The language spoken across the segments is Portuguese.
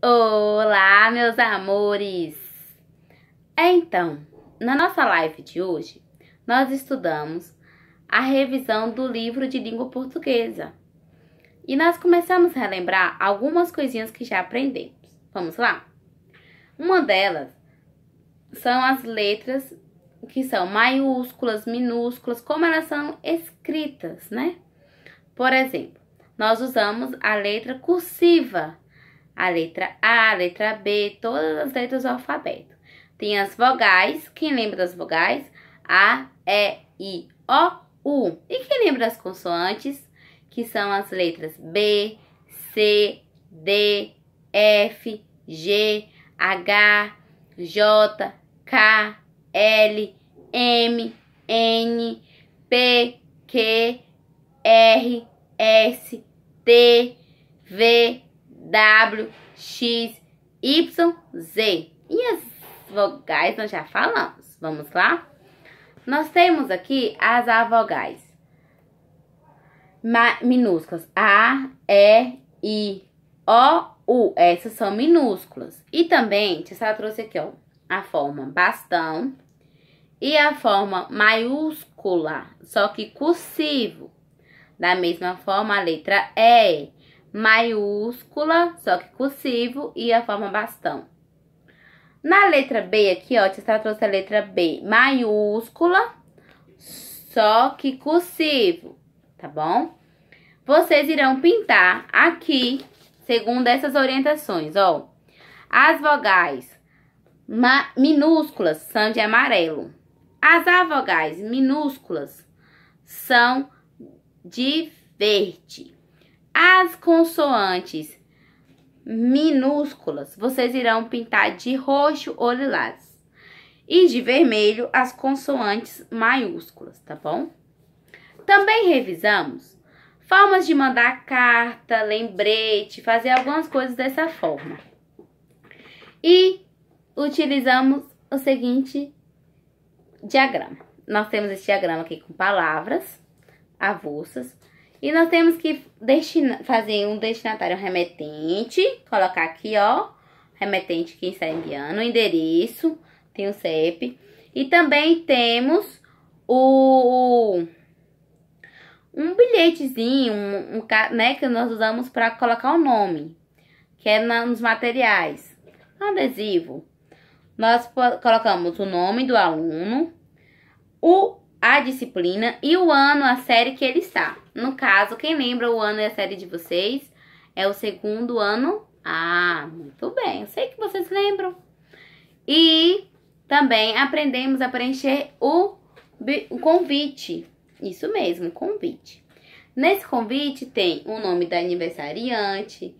Olá, meus amores! Então, na nossa live de hoje, nós estudamos a revisão do livro de língua portuguesa e nós começamos a relembrar algumas coisinhas que já aprendemos. Vamos lá? Uma delas são as letras que são maiúsculas, minúsculas, como elas são escritas, né? Por exemplo, nós usamos a letra cursiva a letra A, a letra B, todas as letras do alfabeto. Tem as vogais, quem lembra das vogais? A, E, I, O, U. E quem lembra das consoantes? Que são as letras B, C, D, F, G, H, J, K, L, M, N, P, Q, R, S, T, V, W, X, Y, Z. E as vogais nós já falamos. Vamos lá? Nós temos aqui as avogais minúsculas. A, E, I, O, U. Essas são minúsculas. E também, Sara trouxe aqui, ó, a forma bastão e a forma maiúscula, só que cursivo. Da mesma forma, a letra E maiúscula, só que cursivo, e a forma bastão. Na letra B aqui, ó, a trouxe a letra B maiúscula, só que cursivo, tá bom? Vocês irão pintar aqui, segundo essas orientações, ó. As vogais minúsculas são de amarelo. As avogais minúsculas são de verde. As consoantes minúsculas vocês irão pintar de roxo ou lilás. E de vermelho as consoantes maiúsculas, tá bom? Também revisamos formas de mandar carta, lembrete, fazer algumas coisas dessa forma. E utilizamos o seguinte diagrama. Nós temos esse diagrama aqui com palavras avulsas, e nós temos que fazer um destinatário remetente, colocar aqui, ó, remetente que está enviando, o endereço, tem o CEP. E também temos o um bilhetezinho, um, um né, que nós usamos para colocar o nome, que é na, nos materiais, adesivo. Nós colocamos o nome do aluno, o a disciplina e o ano, a série que ele está. No caso, quem lembra o ano e é a série de vocês? É o segundo ano ah, muito bem. Eu sei que vocês lembram. E também aprendemos a preencher o, o, convite. Isso mesmo, convite. Nesse convite tem o nome da aniversariante,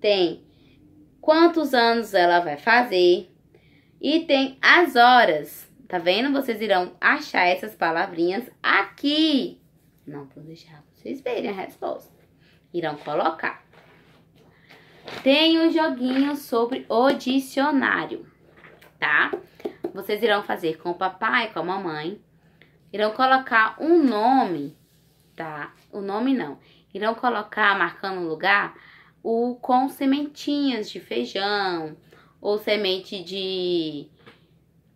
tem quantos anos ela vai fazer e tem as horas Tá vendo? Vocês irão achar essas palavrinhas aqui. Não vou deixar vocês verem a resposta. Irão colocar. Tem um joguinho sobre o dicionário, tá? Vocês irão fazer com o papai, com a mamãe. Irão colocar um nome, tá? O nome não. Irão colocar, marcando o lugar, o com sementinhas de feijão ou semente de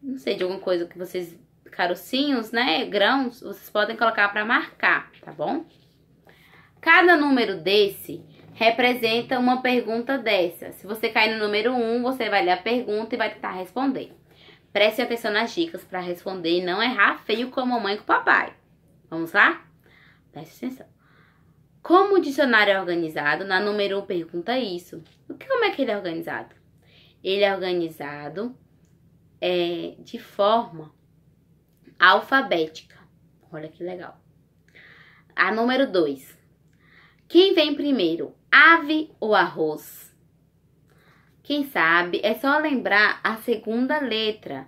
não sei, de alguma coisa que vocês, carocinhos, né, grãos, vocês podem colocar para marcar, tá bom? Cada número desse representa uma pergunta dessa. Se você cair no número 1, um, você vai ler a pergunta e vai tentar responder. Preste atenção nas dicas para responder e não errar feio com a mamãe e com o papai. Vamos lá? Preste atenção. Como o dicionário é organizado, na número 1 um pergunta isso. Como é que ele é organizado? Ele é organizado é, de forma alfabética. Olha que legal. A número 2. Quem vem primeiro, ave ou arroz? Quem sabe é só lembrar a segunda letra.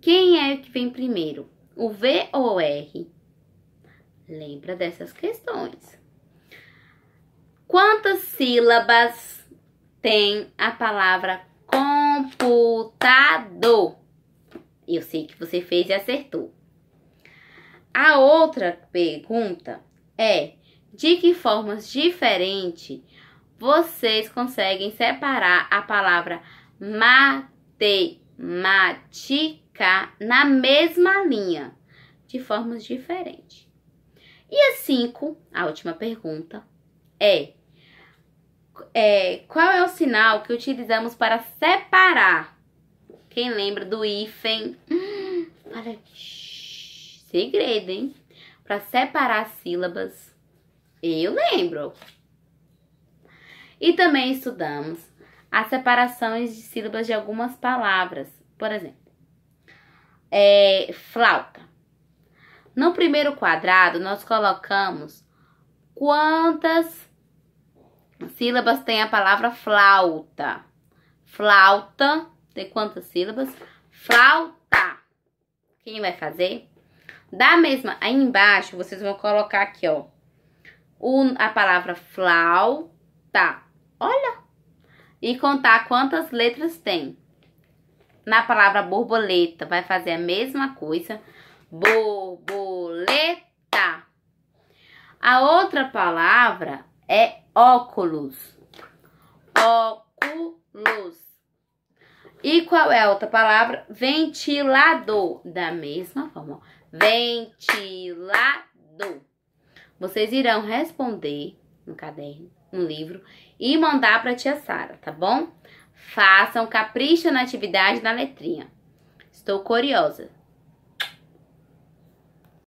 Quem é que vem primeiro, o V ou o R? Lembra dessas questões. Quantas sílabas tem a palavra computador? Eu sei que você fez e acertou. A outra pergunta é: de que formas diferentes vocês conseguem separar a palavra matemática na mesma linha? De formas diferentes. E a cinco, a última pergunta, é, é qual é o sinal que utilizamos para separar quem lembra do hífen? Hum, olha, segredo, hein? Para separar sílabas. Eu lembro. E também estudamos as separações de sílabas de algumas palavras. Por exemplo, é, flauta. No primeiro quadrado, nós colocamos quantas sílabas tem a palavra flauta. Flauta de quantas sílabas? Flauta. Quem vai fazer? Da mesma, aí embaixo vocês vão colocar aqui, ó, a palavra flauta. Olha! E contar quantas letras tem. Na palavra borboleta, vai fazer a mesma coisa. Borboleta. A outra palavra é óculos. Óculos. E qual é a outra palavra? Ventilador. Da mesma forma. Ventilador. Vocês irão responder no caderno, no livro e mandar para tia Sara, tá bom? Façam capricho na atividade da letrinha. Estou curiosa.